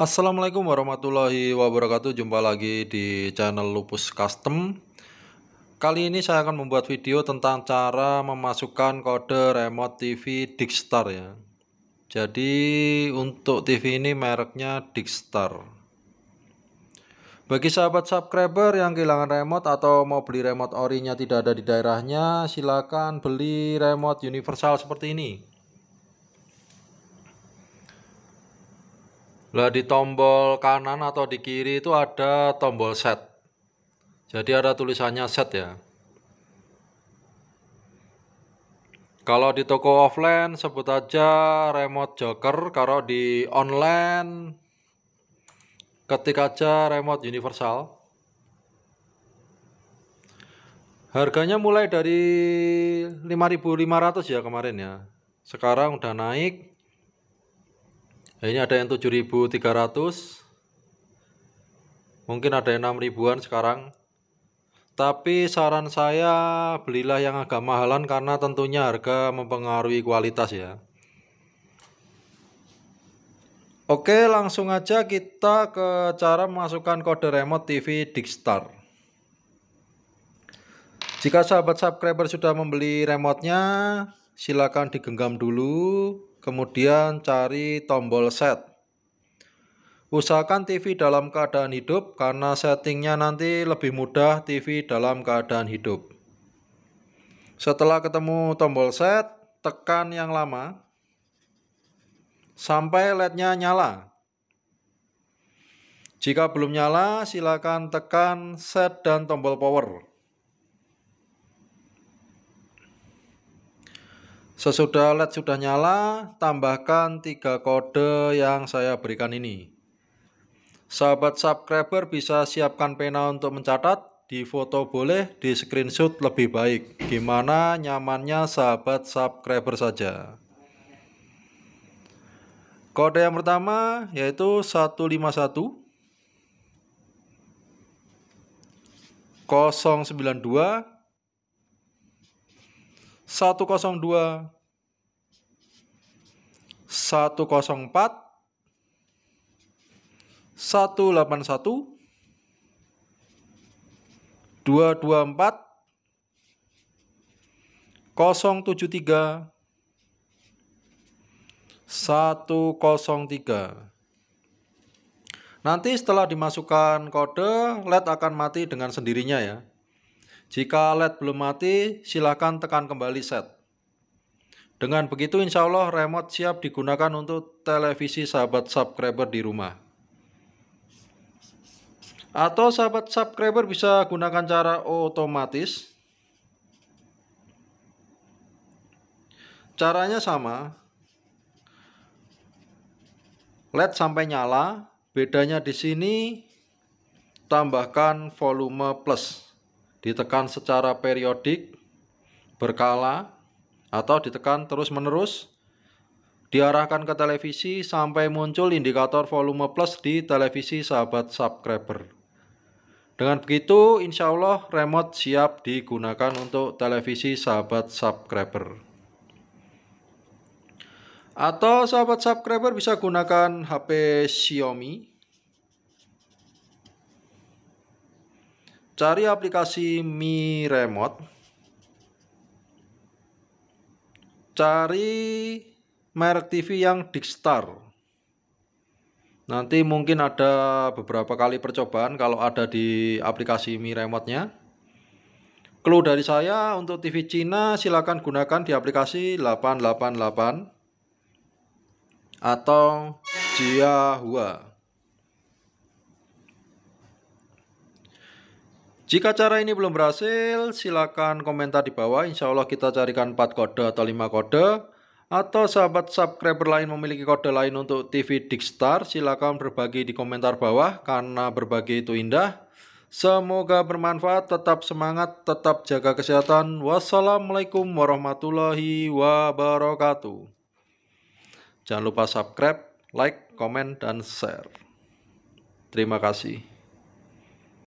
Assalamualaikum warahmatullahi wabarakatuh Jumpa lagi di channel Lupus Custom Kali ini saya akan membuat video tentang cara memasukkan kode remote TV Digstar ya Jadi untuk TV ini mereknya Digstar Bagi sahabat subscriber yang kehilangan remote atau mau beli remote orinya tidak ada di daerahnya Silahkan beli remote universal seperti ini Lah di tombol kanan atau di kiri itu ada tombol set. Jadi ada tulisannya set ya. Kalau di toko offline sebut aja remote joker, kalau di online ketik aja remote universal. Harganya mulai dari 5.500 ya kemarin ya. Sekarang udah naik Nah, ini ada yang 7300. Mungkin ada yang 6000an sekarang. Tapi saran saya belilah yang agak mahalan karena tentunya harga mempengaruhi kualitas ya. Oke, langsung aja kita ke cara memasukkan kode remote TV Digstar. Jika sahabat subscriber sudah membeli remotenya, silakan digenggam dulu kemudian cari tombol set. Usahakan TV dalam keadaan hidup karena settingnya nanti lebih mudah TV dalam keadaan hidup. Setelah ketemu tombol set, tekan yang lama sampai LED-nya nyala. Jika belum nyala, silakan tekan set dan tombol power. Sesudah LED sudah nyala, tambahkan tiga kode yang saya berikan ini. Sahabat subscriber bisa siapkan pena untuk mencatat, di foto boleh, di screenshot lebih baik. Gimana nyamannya sahabat subscriber saja. Kode yang pertama yaitu 151 092 102 104 181 224 073 103 Nanti setelah dimasukkan kode, LED akan mati dengan sendirinya ya. Jika LED belum mati, silakan tekan kembali set. Dengan begitu insya Allah remote siap digunakan untuk televisi sahabat subscriber di rumah. Atau sahabat subscriber bisa gunakan cara otomatis. Caranya sama. LED sampai nyala. Bedanya di sini tambahkan volume plus. Ditekan secara periodik berkala atau ditekan terus-menerus diarahkan ke televisi sampai muncul indikator volume plus di televisi sahabat subscriber. Dengan begitu, insya Allah remote siap digunakan untuk televisi sahabat subscriber. Atau sahabat subscriber bisa gunakan HP Xiaomi. Cari aplikasi Mi Remote. cari merek TV yang Dixstar. Nanti mungkin ada beberapa kali percobaan kalau ada di aplikasi Mi Remote-nya. Clue dari saya untuk TV Cina silakan gunakan di aplikasi 888 atau Jiahua. Jika cara ini belum berhasil, silakan komentar di bawah. Insya Allah kita carikan 4 kode atau 5 kode. Atau sahabat subscriber lain memiliki kode lain untuk TV Dikstar, silakan berbagi di komentar bawah karena berbagi itu indah. Semoga bermanfaat, tetap semangat, tetap jaga kesehatan. Wassalamualaikum warahmatullahi wabarakatuh. Jangan lupa subscribe, like, komen, dan share. Terima kasih.